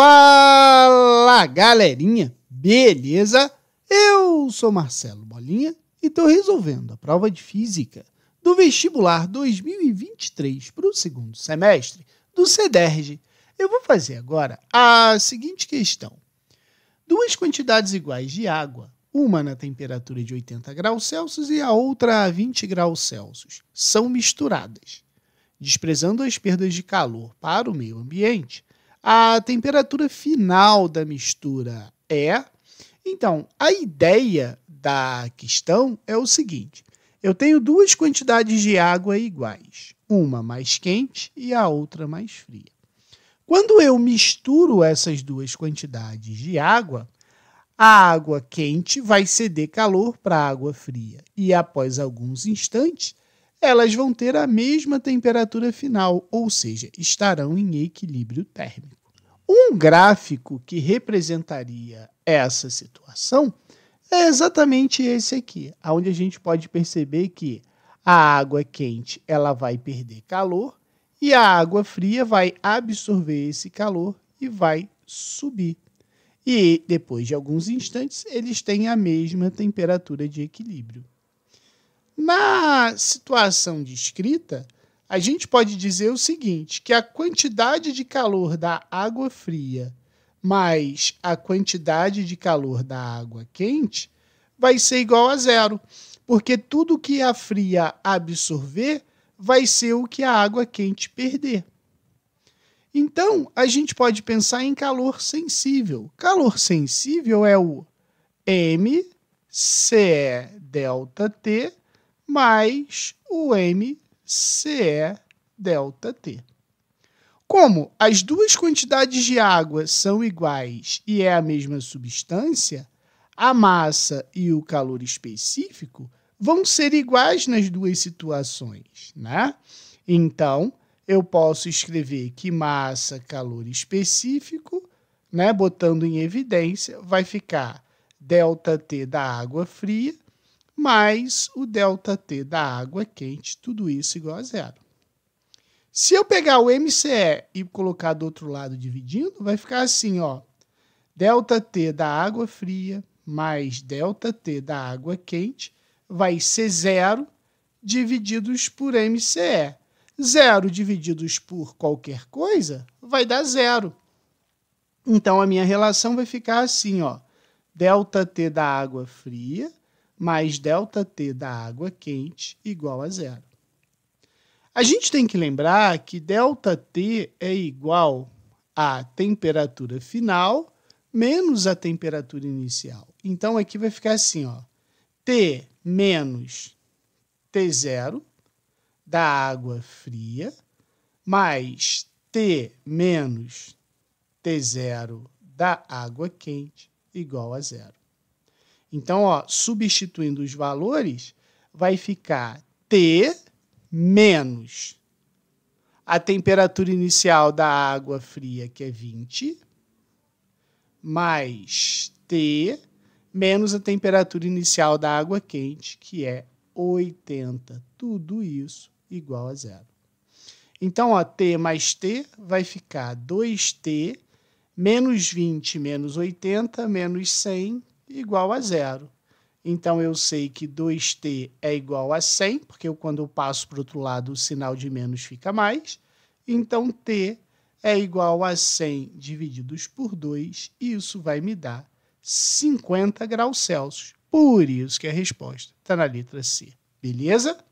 Fala galerinha, beleza? Eu sou Marcelo Bolinha e estou resolvendo a prova de física do vestibular 2023 para o segundo semestre do CEDERJ. Eu vou fazer agora a seguinte questão: duas quantidades iguais de água, uma na temperatura de 80 graus Celsius e a outra a 20 graus Celsius, são misturadas. Desprezando as perdas de calor para o meio ambiente, a temperatura final da mistura é. Então, a ideia da questão é o seguinte: eu tenho duas quantidades de água iguais, uma mais quente e a outra mais fria. Quando eu misturo essas duas quantidades de água, a água quente vai ceder calor para a água fria e após alguns instantes elas vão ter a mesma temperatura final, ou seja, estarão em equilíbrio térmico. Um gráfico que representaria essa situação é exatamente esse aqui, onde a gente pode perceber que a água quente ela vai perder calor e a água fria vai absorver esse calor e vai subir. E depois de alguns instantes, eles têm a mesma temperatura de equilíbrio. Na situação descrita, a gente pode dizer o seguinte, que a quantidade de calor da água fria mais a quantidade de calor da água quente vai ser igual a zero, porque tudo que a fria absorver vai ser o que a água quente perder. Então, a gente pode pensar em calor sensível. Calor sensível é o MC delta T mais o MCE delta T. Como as duas quantidades de água são iguais e é a mesma substância, a massa e o calor específico vão ser iguais nas duas situações, né? Então, eu posso escrever que massa, calor específico, né, botando em evidência, vai ficar delta T da água fria mais o ΔT da água quente, tudo isso igual a zero. Se eu pegar o MCE e colocar do outro lado dividindo, vai ficar assim, ó. ΔT da água fria mais ΔT da água quente vai ser zero divididos por MCE. Zero divididos por qualquer coisa vai dar zero. Então a minha relação vai ficar assim, ó. Delta T da água fria mais ΔT da água quente igual a zero. A gente tem que lembrar que ΔT é igual à temperatura final menos a temperatura inicial. Então aqui vai ficar assim, ó, T menos T0 da água fria mais T menos T0 da água quente igual a zero. Então, ó, substituindo os valores, vai ficar T menos a temperatura inicial da água fria, que é 20, mais T menos a temperatura inicial da água quente, que é 80. Tudo isso igual a zero. Então, ó, T mais T vai ficar 2T menos 20 menos 80 menos 100, igual a zero. Então eu sei que 2t é igual a 100, porque eu, quando eu passo para o outro lado, o sinal de menos fica mais. Então t é igual a 100 divididos por 2, e isso vai me dar 50 graus Celsius. Por isso que a resposta está na letra C. Beleza?